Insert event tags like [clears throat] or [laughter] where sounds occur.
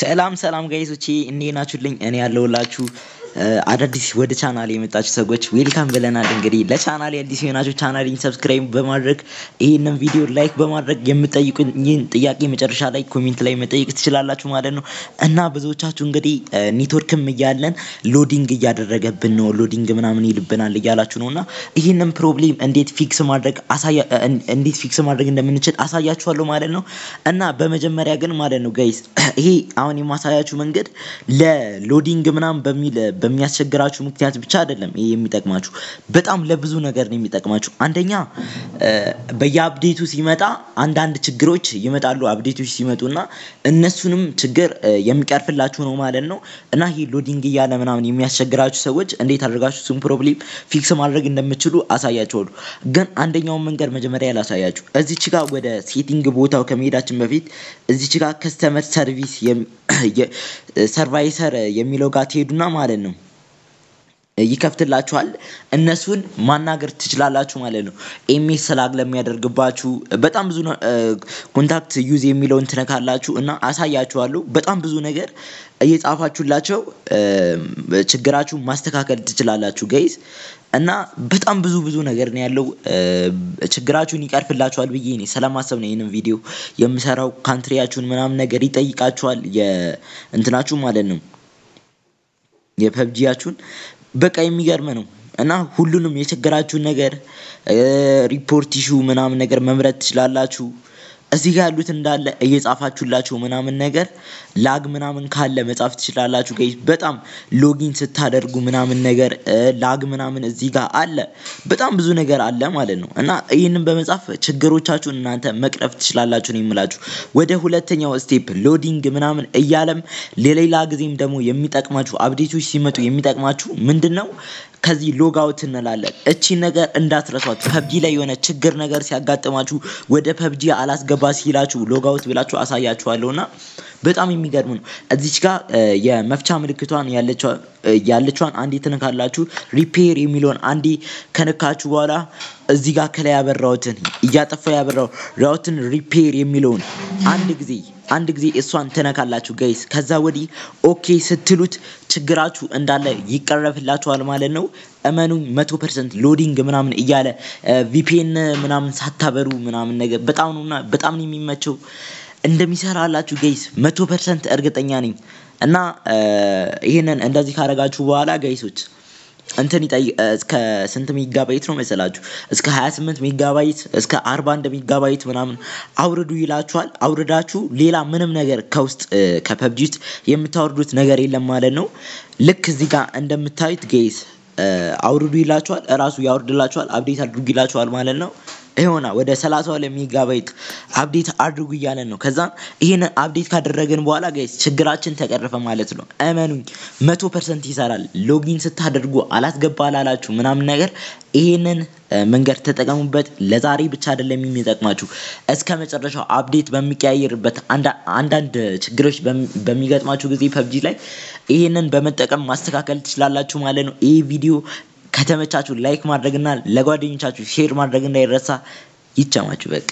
ሰላም ሰላም ጋይዞቼ እንዴት ናችሁልኝ? እኔ ያለሁላችሁ አዳዲስ ወደ ቻናል የመጣችሁ ሰዎች ዌልካም ብለናል። እንግዲህ ለቻናል አዲስ የሆናችሁ ቻናልን ሰብስክራይብ በማድረግ ይህንን ቪዲዮ ላይክ በማድረግ የምጠይቁኝን ጥያቄ መጨረሻ ላይ ኮሜንት ላይ መጠየቅ ትችላላችሁ ማለት ነው እና ብዙዎቻችሁ እንግዲህ ኔትወርክም እያለን ሎዲንግ እያደረገብን ነው፣ ሎዲንግ ምናምን ይልብናል እያላችሁ ነው እና ይህንን ፕሮብሌም እንዴት ፊክስ ማድረግ እንዴት ፊክስ ማድረግ እንደምንችል አሳያችኋለሁ ማለት ነው እና በመጀመሪያ ግን ማለት ነው ጋይስ [clears throat] ይሄ አሁን የማሳያችሁ መንገድ ለሎዲንግ ምናምን በሚል በሚያስቸግራችሁ ምክንያት ብቻ አይደለም ይሄ የሚጠቅማችሁ፣ በጣም ለብዙ ነገር ነው የሚጠቅማችሁ። አንደኛ በየአብዴቱ ሲመጣ አንዳንድ ችግሮች ይመጣሉ። ሲመጡ ሲመጡና እነሱንም ችግር የሚቀርፍላችሁ ነው ማለት ነው። እና ይሄ ሎዲንግ እያለ ምናምን የሚያስቸግራችሁ ሰዎች እንዴት አድርጋችሁ ሱም ፕሮብሌም ፊክስ ማድረግ እንደምችሉ አሳያችኋሉ ግን አንደኛውን መንገድ መጀመሪያ ላሳያችሁ። እዚች ጋር ወደ ሴቲንግ ቦታው ከመሄዳችን በፊት እዚች ጋር ከስተመር ሰርቪስ [clears throat] ሰርቫይሰር የሚለው ጋር ትሄዱና ማለት ነው ይከፍትላችኋል። እነሱን ማናገር ትችላላችሁ ማለት ነው። ኤምኤስ ስላግ ለሚያደርግባችሁ በጣም ብዙ ኮንታክት ዩዝ የሚለውን ትነካላችሁ እና አሳያችኋለሁ። በጣም ብዙ ነገር እየጻፋችሁላቸው ችግራችሁን ማስተካከል ትችላላችሁ ገይዝ እና በጣም ብዙ ብዙ ነገር ነው ያለው። ችግራችሁን ይቀርፍላችኋል ብዬ እኔ ስለማሰብ ነው ይህንን ቪዲዮ የምሰራው። ካንትሪያችሁን ምናምን ነገር ይጠይቃችኋል የእንትናችሁ ማለት ነው የፐብጂያችሁን በቃ የሚገርም ነው እና ሁሉንም የቸገራችሁን ነገር ሪፖርት ይሹ ምናምን ነገር መምረጥ ትችላላችሁ። እዚህ ጋር ያሉት እንዳለ እየጻፋችሁላችሁ ምናምን ነገር ላግ ምናምን ካለ መጻፍ ትችላላችሁ። ጋይስ በጣም ሎጊን ስታደርጉ ምናምን ነገር ላግ ምናምን እዚህ ጋር አለ። በጣም ብዙ ነገር አለ ማለት ነው እና ይህንን በመጻፍ ችግሮቻችሁን እናንተ መቅረፍ ትችላላችሁ ነው የምላችሁ። ወደ ሁለተኛው ስቴፕ ሎዲንግ ምናምን እያለም ለሌላ ጊዜም ደግሞ የሚጠቅማችሁ አብዴቶች ሲመጡ የሚጠቅማችሁ ምንድን ነው? ከዚህ ሎግ እንላለን። እቺ ነገር እንዳትረሷት። ፐብጂ ላይ የሆነ ችግር ነገር ሲያጋጥማችሁ ወደ ፐብጂ አላስገ ባስ ሂላችሁ ሎጋውት ብላችሁ አሳያችኋለሁ እና በጣም የሚገርም ነው። እዚች ጋር የመፍቻ ምልክቷን ያለችዋን አንዴ ትነካላችሁ። ሪፔር የሚለውን አንዴ ከነካችሁ በኋላ እዚህ ጋር ከላይ ያበራሁትን እያጠፋ ያበራሁትን ሪፔር የሚለውን አንድ ጊዜ አንድ ጊዜ እሷን ትነካላችሁ ገይስ ከዛ ወዲህ ኦኬ ስትሉት ችግራችሁ እንዳለ ይቀረፍላችኋል ማለት ነው። እመኑ መቶ ፐርሰንት ሎዲንግ ምናምን እያለ ቪፒኤን ምናምን ሳታበሩ ምናምን ነገር በጣም ነውና በጣም ነው የሚመቸው እንደሚሰራላችሁ ገይስ መቶ ፐርሰንት እርግጠኛ ነኝ። እና ይህንን እንደዚህ ካደረጋችሁ በኋላ ገይሶች እንትን ይጠይቅ እስከ ስንት ነው መሰላችሁ? እስከ 28 ሚጋባይት እስከ 41 ሚጋባይት ምናምን አውርዱ ይላችኋል። አውርዳችሁ ሌላ ምንም ነገር ከውስጥ ከፐብጂ ውስጥ የምታወርዱት ነገር የለም ማለት ነው። ልክ እዚህ ጋር እንደምታዩት ጌይስ አውርዱ ይላችኋል። እራሱ ያወርድላችኋል። አብዴት አድርጉ ይላችኋል ማለት ነው። ይሆና ወደ ሰላሳ ሚጋባይት አብዴት አድርጉ እያለን ነው። ከዛ ይህን አብዴት ካደረግን በኋላ ጋይስ ችግራችን ተቀረፈ ማለት ነው። እመኑኝ መቶ ፐርሰንት ይሰራል። ሎጊን ስታደርጉ አላስገባ ላላችሁ ምናምን ነገር ይህንን መንገድ ተጠቀሙበት። ለዛሬ ብቻ አይደለም የሚጠቅማችሁ እስከ መጨረሻው አብዴት በሚቀያየርበት አንዳንድ ችግሮች በሚገጥማችሁ ጊዜ ፐብጂ ላይ ይህንን በመጠቀም ማስተካከል ትችላላችሁ ማለት ነው። ይህ ቪዲዮ ከተመቻችሁ ላይክ ማድረግና ለጓደኞቻችሁ ሼር ማድረግ እንዳይረሳ። ይቻማችሁ በቃ